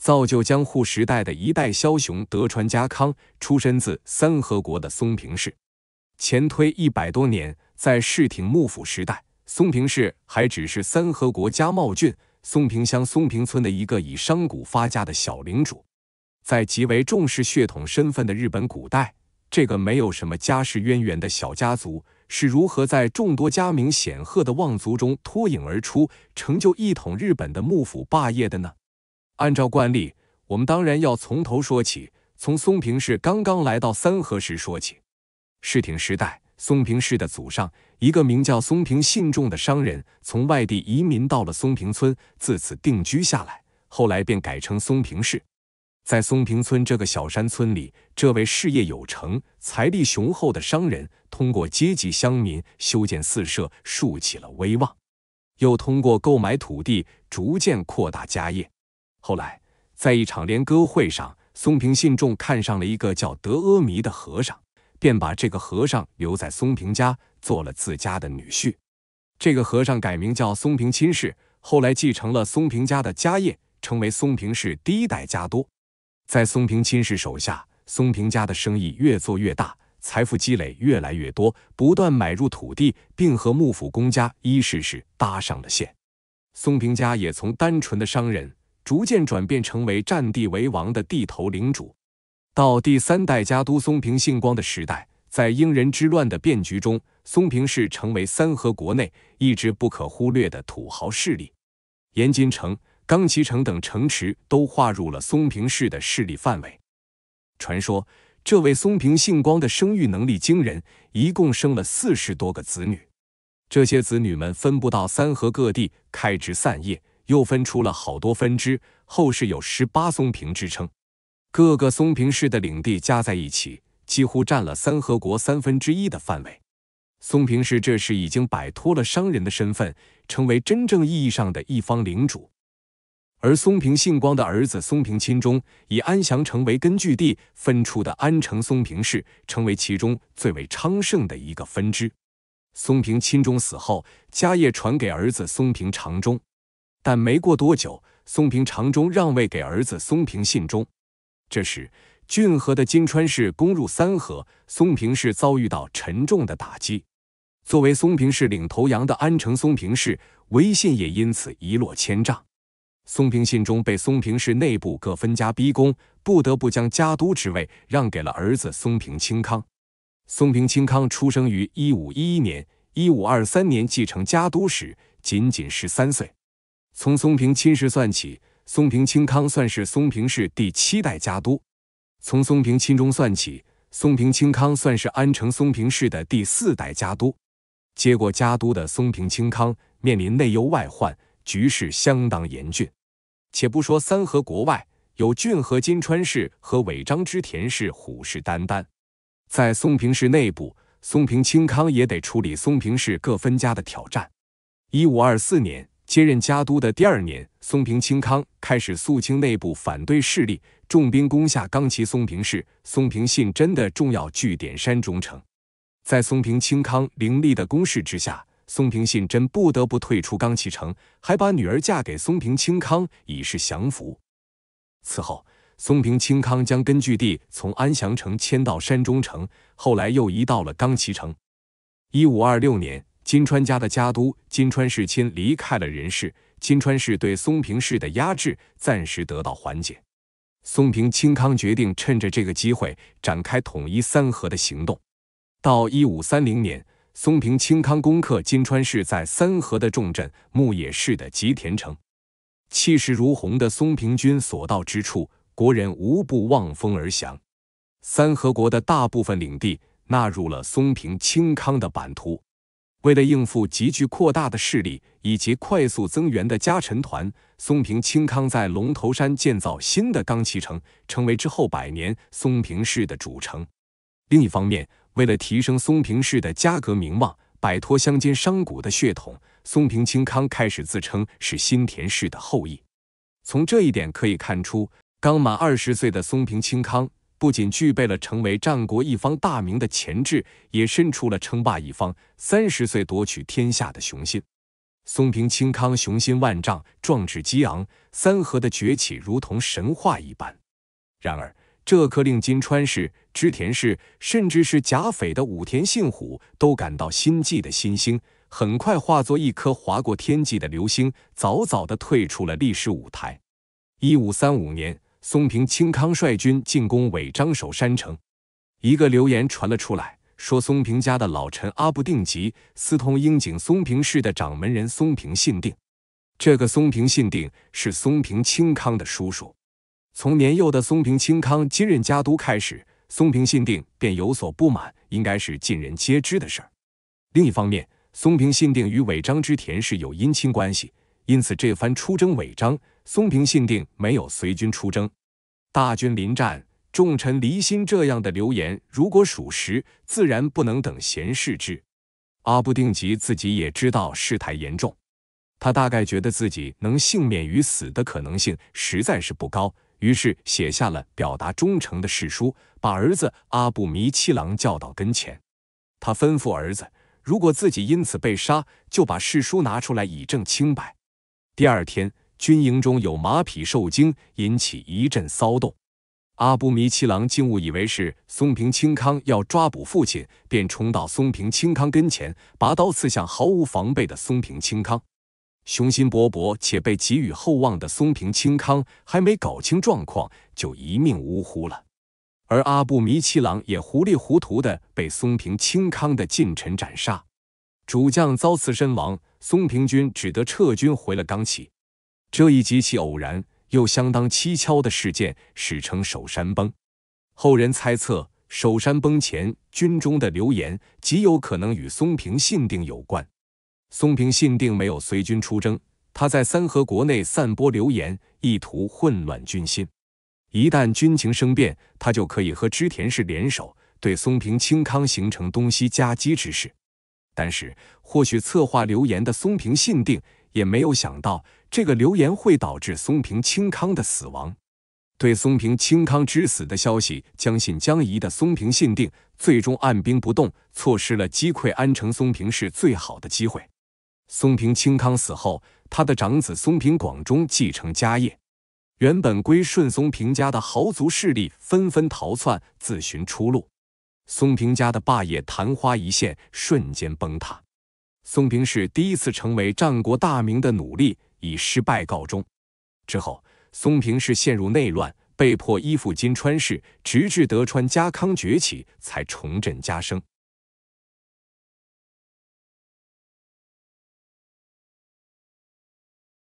造就江户时代的一代枭雄德川家康，出身自三河国的松平氏。前推一百多年，在室町幕府时代，松平氏还只是三河国家茂郡松平乡松平村的一个以商贾发家的小领主。在极为重视血统身份的日本古代，这个没有什么家世渊源的小家族，是如何在众多家名显赫的望族中脱颖而出，成就一统日本的幕府霸业的呢？按照惯例，我们当然要从头说起，从松平氏刚刚来到三河时说起。世挺时代，松平氏的祖上一个名叫松平信重的商人，从外地移民到了松平村，自此定居下来，后来便改称松平氏。在松平村这个小山村里，这位事业有成、财力雄厚的商人，通过接济乡民、修建寺社，树起了威望，又通过购买土地，逐渐扩大家业。后来，在一场联歌会上，松平信众看上了一个叫德阿弥的和尚，便把这个和尚留在松平家，做了自家的女婿。这个和尚改名叫松平亲世，后来继承了松平家的家业，成为松平氏第一代家督。在松平亲世手下，松平家的生意越做越大，财富积累越来越多，不断买入土地，并和幕府公家伊势氏搭上了线。松平家也从单纯的商人。逐渐转变成为占地为王的地头领主，到第三代家督松平信光的时代，在英人之乱的变局中，松平氏成为三河国内一直不可忽略的土豪势力。盐津城、冈崎城等城池都划入了松平氏的势力范围。传说这位松平信光的生育能力惊人，一共生了四十多个子女，这些子女们分布到三河各地，开枝散叶。又分出了好多分支，后世有十八松平之称。各个松平氏的领地加在一起，几乎占了三河国三分之一的范围。松平氏这时已经摆脱了商人的身份，成为真正意义上的一方领主。而松平信光的儿子松平亲忠以安祥城为根据地，分出的安城松平氏成为其中最为昌盛的一个分支。松平亲忠死后，家业传给儿子松平长忠。但没过多久，松平长忠让位给儿子松平信忠。这时，浚河的金川市攻入三河，松平氏遭遇到沉重的打击。作为松平氏领头羊的安城松平氏，威信也因此一落千丈。松平信忠被松平氏内部各分家逼宫，不得不将家督之位让给了儿子松平清康。松平清康出生于一五一一年，一五二三年继承家督时仅仅十三岁。从松平亲事算起，松平清康算是松平氏第七代家督；从松平亲中算起，松平清康算是安城松平氏的第四代家督。接过家督的松平清康面临内忧外患，局势相当严峻。且不说三河国外有骏河金川氏和尾张织田氏虎视眈眈，在松平氏内部，松平清康也得处理松平氏各分家的挑战。一五二四年。接任家督的第二年，松平清康开始肃清内部反对势力，重兵攻下冈崎松平市、松平信真的重要据点山中城，在松平清康凌厉的攻势之下，松平信真不得不退出冈崎城，还把女儿嫁给松平清康，以示降服。此后，松平清康将根据地从安祥城迁到山中城，后来又移到了冈崎城。一五二六年。金川家的家督金川世亲离开了人世，金川氏对松平氏的压制暂时得到缓解。松平清康决定趁着这个机会展开统一三河的行动。到一五三零年，松平清康攻克金川市在三河的重镇牧野市的吉田城，气势如虹的松平军所到之处，国人无不望风而降。三河国的大部分领地纳入了松平清康的版图。为了应付急剧扩大的势力以及快速增援的家臣团，松平清康在龙头山建造新的冈崎城，成为之后百年松平氏的主城。另一方面，为了提升松平氏的家格名望，摆脱乡间商贾的血统，松平清康开始自称是新田氏的后裔。从这一点可以看出，刚满二十岁的松平清康。不仅具备了成为战国一方大名的潜质，也伸出了称霸一方、三十岁夺取天下的雄心。松平清康雄心万丈，壮志激昂，三河的崛起如同神话一般。然而，这颗令金川氏、织田氏，甚至是甲斐的武田信虎都感到心悸的新星，很快化作一颗划过天际的流星，早早地退出了历史舞台。一五三五年。松平清康率军进攻尾张守山城，一个流言传了出来，说松平家的老臣阿不定吉私通英井松平氏的掌门人松平信定。这个松平信定是松平清康的叔叔。从年幼的松平清康接任家督开始，松平信定便有所不满，应该是尽人皆知的事儿。另一方面，松平信定与尾张之田氏有姻亲关系，因此这番出征尾张。松平信定没有随军出征，大军临战，众臣离心，这样的流言如果属实，自然不能等闲视之。阿不定吉自己也知道事态严重，他大概觉得自己能幸免于死的可能性实在是不高，于是写下了表达忠诚的誓书，把儿子阿布弥七郎叫到跟前，他吩咐儿子，如果自己因此被杀，就把誓书拿出来以证清白。第二天。军营中有马匹受惊，引起一阵骚动。阿布迷七郎竟误以为是松平清康要抓捕父亲，便冲到松平清康跟前，拔刀刺向毫无防备的松平清康。雄心勃勃且被给予厚望的松平清康还没搞清状况，就一命呜呼了。而阿布迷七郎也糊里糊涂地被松平清康的近臣斩杀。主将遭刺身亡，松平军只得撤军回了冈崎。这一极其偶然又相当蹊跷的事件，史称“守山崩”。后人猜测，“守山崩”前军中的流言极有可能与松平信定有关。松平信定没有随军出征，他在三河国内散播流言，意图混乱军心。一旦军情生变，他就可以和织田氏联手，对松平清康形成东西夹击之势。但是，或许策划流言的松平信定。也没有想到这个流言会导致松平清康的死亡。对松平清康之死的消息将信将疑的松平信定，最终按兵不动，错失了击溃安城松平氏最好的机会。松平清康死后，他的长子松平广忠继承家业，原本归顺松平家的豪族势力纷纷逃窜，自寻出路，松平家的霸业昙花一现，瞬间崩塌。松平氏第一次成为战国大名的努力以失败告终，之后松平氏陷入内乱，被迫依附金川氏，直至德川家康崛起才重振家声。